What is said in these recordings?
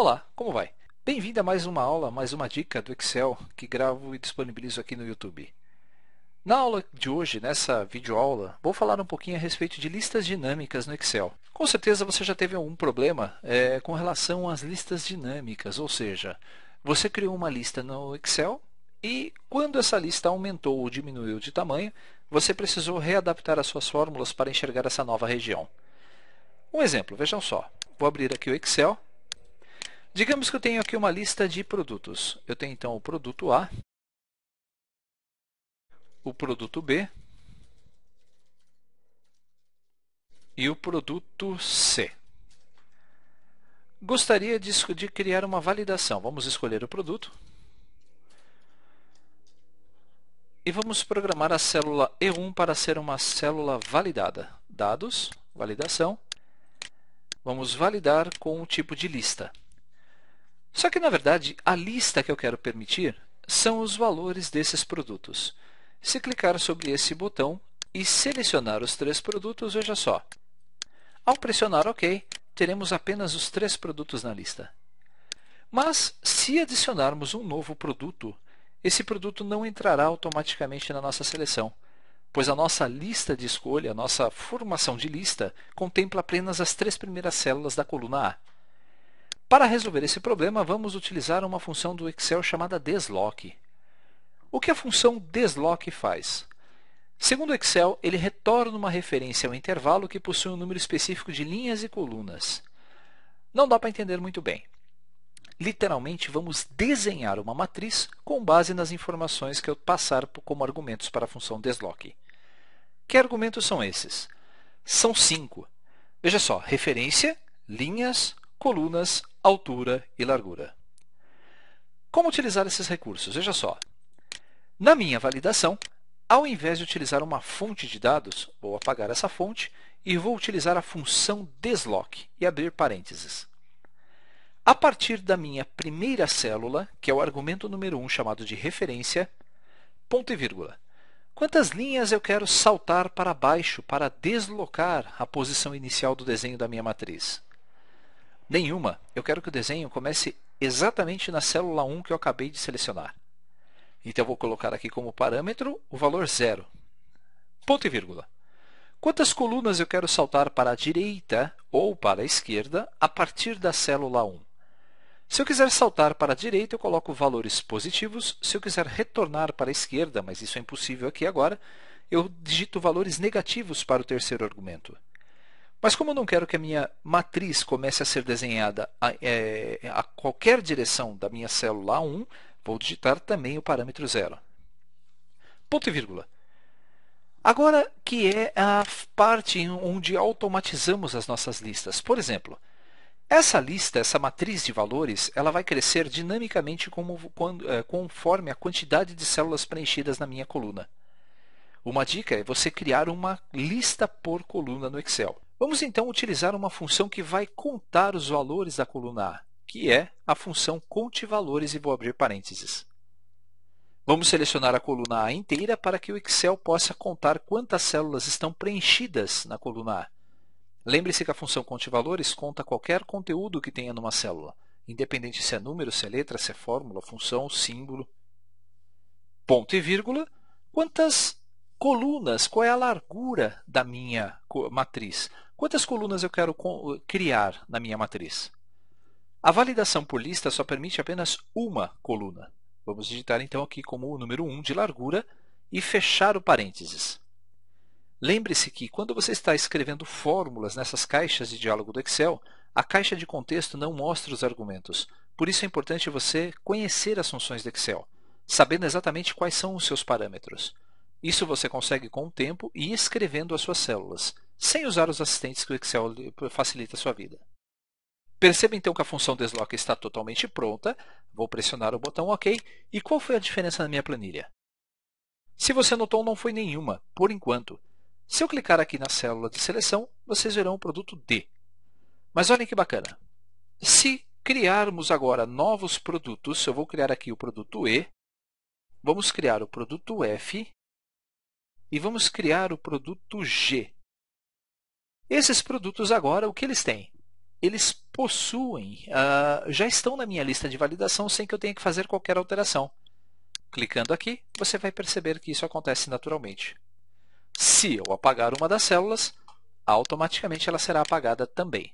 Olá, como vai? Bem-vindo a mais uma aula, mais uma dica do Excel que gravo e disponibilizo aqui no YouTube. Na aula de hoje, nessa videoaula, vou falar um pouquinho a respeito de listas dinâmicas no Excel. Com certeza você já teve algum problema é, com relação às listas dinâmicas, ou seja, você criou uma lista no Excel e quando essa lista aumentou ou diminuiu de tamanho, você precisou readaptar as suas fórmulas para enxergar essa nova região. Um exemplo, vejam só. Vou abrir aqui o Excel Digamos que eu tenho aqui uma lista de produtos. Eu tenho então o produto A, o produto B e o produto C. Gostaria de, de criar uma validação. Vamos escolher o produto. E vamos programar a célula E1 para ser uma célula validada. Dados, validação. Vamos validar com o tipo de lista. Só que, na verdade, a lista que eu quero permitir são os valores desses produtos. Se clicar sobre esse botão e selecionar os três produtos, veja só. Ao pressionar OK, teremos apenas os três produtos na lista. Mas, se adicionarmos um novo produto, esse produto não entrará automaticamente na nossa seleção, pois a nossa lista de escolha, a nossa formação de lista, contempla apenas as três primeiras células da coluna A. Para resolver esse problema, vamos utilizar uma função do Excel chamada deslock. O que a função deslock faz? Segundo o Excel, ele retorna uma referência ao intervalo que possui um número específico de linhas e colunas. Não dá para entender muito bem. Literalmente, vamos desenhar uma matriz com base nas informações que eu passar como argumentos para a função deslock. Que argumentos são esses? São cinco. Veja só, referência, linhas, colunas, altura e largura. Como utilizar esses recursos? Veja só. Na minha validação, ao invés de utilizar uma fonte de dados, vou apagar essa fonte e vou utilizar a função desloc e abrir parênteses. A partir da minha primeira célula, que é o argumento número 1 um, chamado de referência, ponto e vírgula. Quantas linhas eu quero saltar para baixo para deslocar a posição inicial do desenho da minha matriz? Nenhuma. Eu quero que o desenho comece exatamente na célula 1 que eu acabei de selecionar. Então, eu vou colocar aqui como parâmetro o valor 0. Ponto e vírgula. Quantas colunas eu quero saltar para a direita ou para a esquerda a partir da célula 1? Se eu quiser saltar para a direita, eu coloco valores positivos. Se eu quiser retornar para a esquerda, mas isso é impossível aqui agora, eu digito valores negativos para o terceiro argumento. Mas como eu não quero que a minha matriz comece a ser desenhada a, é, a qualquer direção da minha célula 1, vou digitar também o parâmetro 0. Ponto e vírgula. Agora que é a parte onde automatizamos as nossas listas. Por exemplo, essa lista, essa matriz de valores, ela vai crescer dinamicamente é, conforme a quantidade de células preenchidas na minha coluna. Uma dica é você criar uma lista por coluna no Excel. Vamos então utilizar uma função que vai contar os valores da coluna A, que é a função conte_valores e vou abrir parênteses. Vamos selecionar a coluna A inteira para que o Excel possa contar quantas células estão preenchidas na coluna A. Lembre-se que a função conte_valores conta qualquer conteúdo que tenha numa célula, independente se é número, se é letra, se é fórmula, função, símbolo. Ponto e vírgula, quantas colunas, qual é a largura da minha matriz? Quantas colunas eu quero eh, criar na minha matriz? A validação por lista só permite apenas uma coluna. Vamos digitar então aqui como o número 1 de largura e fechar o parênteses. Lembre-se que quando você está escrevendo fórmulas nessas caixas de diálogo do Excel, a caixa de contexto não mostra os argumentos. Por isso é importante você conhecer as funções do Excel, sabendo exatamente quais são os seus parâmetros. Isso você consegue com o tempo e escrevendo as suas células sem usar os assistentes que o Excel facilita a sua vida. Perceba então que a função desloca está totalmente pronta, vou pressionar o botão OK e qual foi a diferença na minha planilha? Se você notou, não foi nenhuma, por enquanto. Se eu clicar aqui na célula de seleção, vocês verão o produto D. Mas olhem que bacana. Se criarmos agora novos produtos, eu vou criar aqui o produto E, vamos criar o produto F e vamos criar o produto G. Esses produtos agora, o que eles têm? Eles possuem, uh, já estão na minha lista de validação sem que eu tenha que fazer qualquer alteração. Clicando aqui, você vai perceber que isso acontece naturalmente. Se eu apagar uma das células, automaticamente ela será apagada também.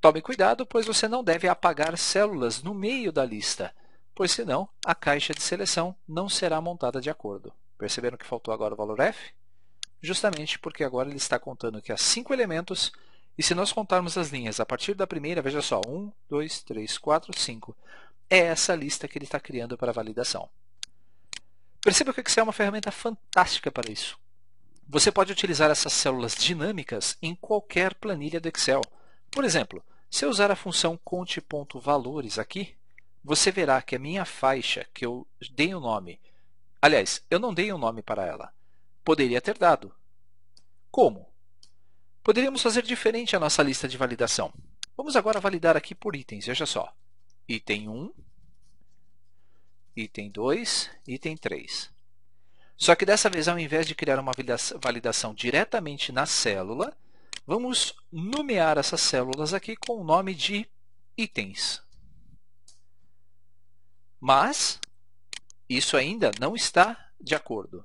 Tome cuidado, pois você não deve apagar células no meio da lista, pois senão a caixa de seleção não será montada de acordo. Perceberam que faltou agora o valor F? justamente porque agora ele está contando que há cinco elementos, e se nós contarmos as linhas a partir da primeira, veja só, 1, 2, 3, 4, 5. É essa lista que ele está criando para validação. Perceba que o Excel é uma ferramenta fantástica para isso. Você pode utilizar essas células dinâmicas em qualquer planilha do Excel. Por exemplo, se eu usar a função conte.valores aqui, você verá que a minha faixa, que eu dei o um nome, aliás, eu não dei o um nome para ela, poderia ter dado. Como? Poderíamos fazer diferente a nossa lista de validação. Vamos agora validar aqui por itens, veja só. Item 1, item 2, item 3. Só que dessa vez, ao invés de criar uma validação diretamente na célula, vamos nomear essas células aqui com o nome de itens. Mas, isso ainda não está de acordo.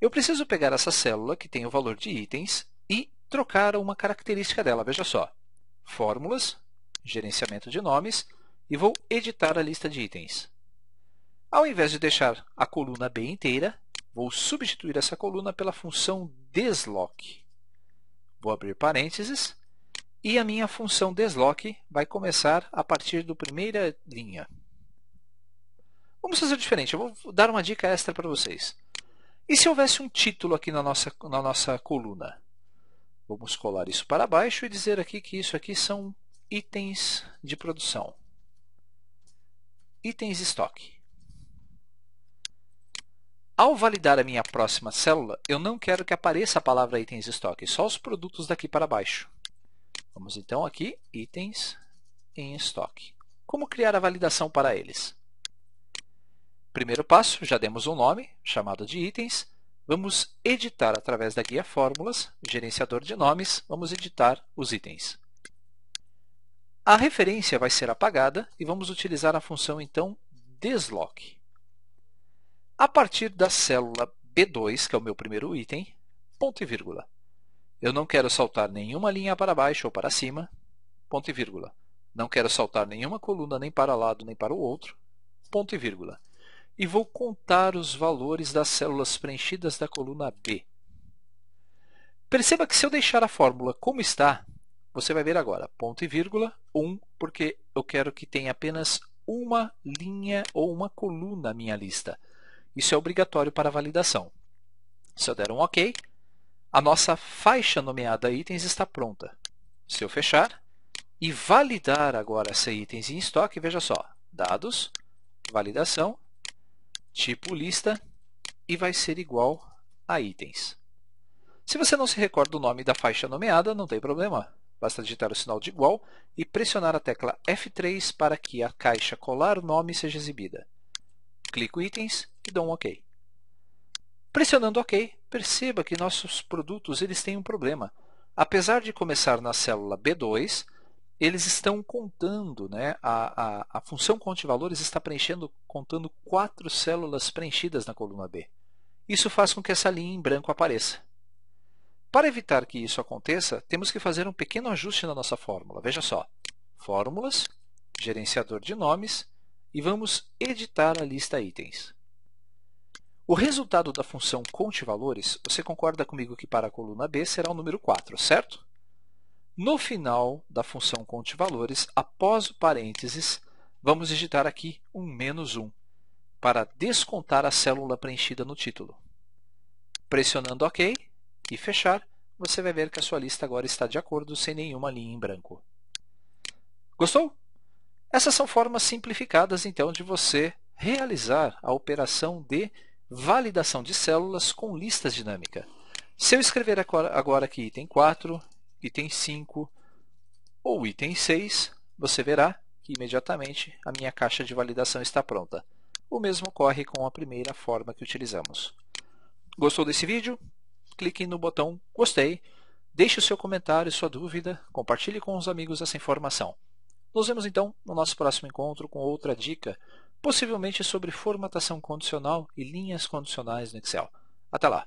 Eu preciso pegar essa célula, que tem o valor de itens, e trocar uma característica dela. Veja só, fórmulas, gerenciamento de nomes, e vou editar a lista de itens. Ao invés de deixar a coluna B inteira, vou substituir essa coluna pela função DESLOC. Vou abrir parênteses e a minha função DESLOC vai começar a partir da primeira linha. Vamos fazer diferente, eu vou dar uma dica extra para vocês. E se houvesse um título aqui na nossa, na nossa coluna? Vamos colar isso para baixo e dizer aqui que isso aqui são itens de produção. Itens de estoque. Ao validar a minha próxima célula, eu não quero que apareça a palavra itens de estoque, só os produtos daqui para baixo. Vamos então aqui, itens em estoque. Como criar a validação para eles? primeiro passo, já demos um nome, chamado de itens. Vamos editar através da guia Fórmulas, gerenciador de nomes, vamos editar os itens. A referência vai ser apagada e vamos utilizar a função, então, Desloque. A partir da célula B2, que é o meu primeiro item, ponto e vírgula. Eu não quero saltar nenhuma linha para baixo ou para cima, ponto e vírgula. Não quero saltar nenhuma coluna nem para lado nem para o outro, ponto e vírgula e vou contar os valores das células preenchidas da coluna B. Perceba que se eu deixar a fórmula como está, você vai ver agora, ponto e vírgula, 1, um, porque eu quero que tenha apenas uma linha ou uma coluna na minha lista. Isso é obrigatório para validação. Se eu der um OK, a nossa faixa nomeada itens está pronta. Se eu fechar e validar agora essa itens em estoque, veja só, dados, validação, tipo lista e vai ser igual a itens. Se você não se recorda do nome da faixa nomeada, não tem problema. Basta digitar o sinal de igual e pressionar a tecla F3 para que a caixa colar nome seja exibida. Clico itens e dou um OK. Pressionando OK, perceba que nossos produtos eles têm um problema. Apesar de começar na célula B2, eles estão contando, né? A, a, a função conte valores está preenchendo, contando quatro células preenchidas na coluna B. Isso faz com que essa linha em branco apareça. Para evitar que isso aconteça, temos que fazer um pequeno ajuste na nossa fórmula. Veja só, fórmulas, gerenciador de nomes e vamos editar a lista itens. O resultado da função conte valores, você concorda comigo que para a coluna B será o número 4, certo? No final da função conte valores, após o parênteses, vamos digitar aqui um menos 1 para descontar a célula preenchida no título. Pressionando OK e fechar, você vai ver que a sua lista agora está de acordo sem nenhuma linha em branco. Gostou? Essas são formas simplificadas, então, de você realizar a operação de validação de células com listas dinâmica. Se eu escrever agora aqui item 4, item 5 ou item 6, você verá que imediatamente a minha caixa de validação está pronta. O mesmo ocorre com a primeira forma que utilizamos. Gostou desse vídeo? Clique no botão Gostei, deixe o seu comentário e sua dúvida, compartilhe com os amigos essa informação. Nos vemos então no nosso próximo encontro com outra dica, possivelmente sobre formatação condicional e linhas condicionais no Excel. Até lá!